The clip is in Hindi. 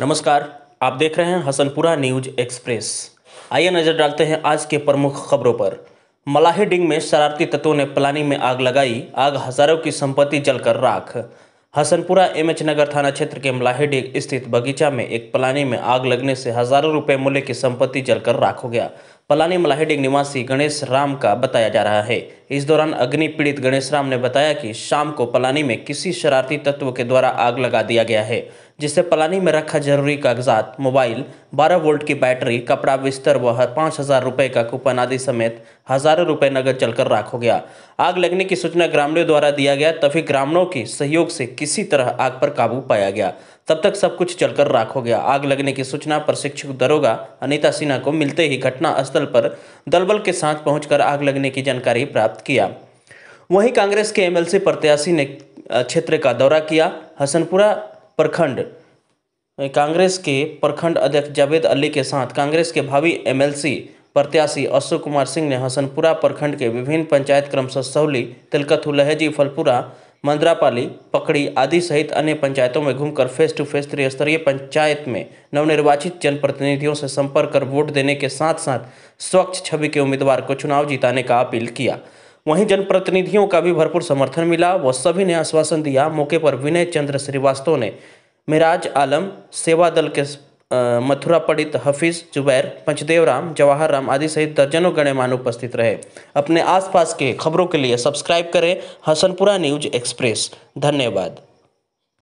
नमस्कार आप देख रहे हैं हसनपुरा न्यूज एक्सप्रेस आइए नजर डालते हैं आज के प्रमुख खबरों पर मलाहीडिंग में शरारती तत्वों ने पलानी में आग लगाई आग हजारों की संपत्ति जलकर राख हसनपुरा एम एच नगर थाना क्षेत्र के मलाहीडीग स्थित बगीचा में एक पलानी में आग लगने से हजारों रुपए मूल्य की संपत्ति जलकर राख हो गया पलानी मलाहीडीग निवासी गणेश राम का बताया जा रहा है इस दौरान अग्नि पीड़ित गणेश राम ने बताया कि शाम को पलानी में किसी शरारती तत्व के द्वारा आग लगा दिया गया है जिसे पलानी में रखा जरूरी कागजात मोबाइल 12 वोल्ट की बैटरी कपड़ा बिस्तर व हर पाँच हज़ार रुपये का कूपन आदि समेत हज़ारों रुपए नगद चलकर राख हो गया आग लगने की सूचना ग्रामीणों द्वारा दिया गया तभी ग्रामीणों के सहयोग से किसी तरह आग पर काबू पाया गया तब तक सब कुछ चलकर राख हो गया आग लगने की सूचना प्रशिक्षक दरोगा अनिता सिन्हा को मिलते ही घटना स्थल पर दलबल के साथ पहुंचकर आग लगने की जानकारी प्राप्त किया वहीं कांग्रेस के एमएलसी प्रत्याशी ने क्षेत्र का दौरा किया हसनपुरा प्रखंड कांग्रेस के प्रखंड अध्यक्ष जावेद अली के साथ कांग्रेस के भावी एमएलसी प्रत्याशी अशोक कुमार सिंह ने हसनपुरा प्रखंड के विभिन्न पंचायत क्रम सस्तौली तिलकथू लहजी फलपुरा मंद्रापाली पकड़ी आदि सहित अन्य पंचायतों में घूमकर फेस टू फेस त्रिस्तरीय पंचायत में नवनिर्वाचित जनप्रतिनिधियों से संपर्क कर वोट देने के साथ साथ स्वच्छ छवि के उम्मीदवार को चुनाव जिताने का अपील किया वहीं जनप्रतिनिधियों का भी भरपूर समर्थन मिला व सभी ने आश्वासन दिया मौके पर विनय चंद्र श्रीवास्तव ने मिराज आलम सेवा दल के मथुरा पंडित हफीज जुबैर पंचदेव राम जवाहर राम आदि सहित दर्जनों गणमान्य उपस्थित रहे अपने आसपास के खबरों के लिए सब्सक्राइब करें हसनपुरा न्यूज एक्सप्रेस धन्यवाद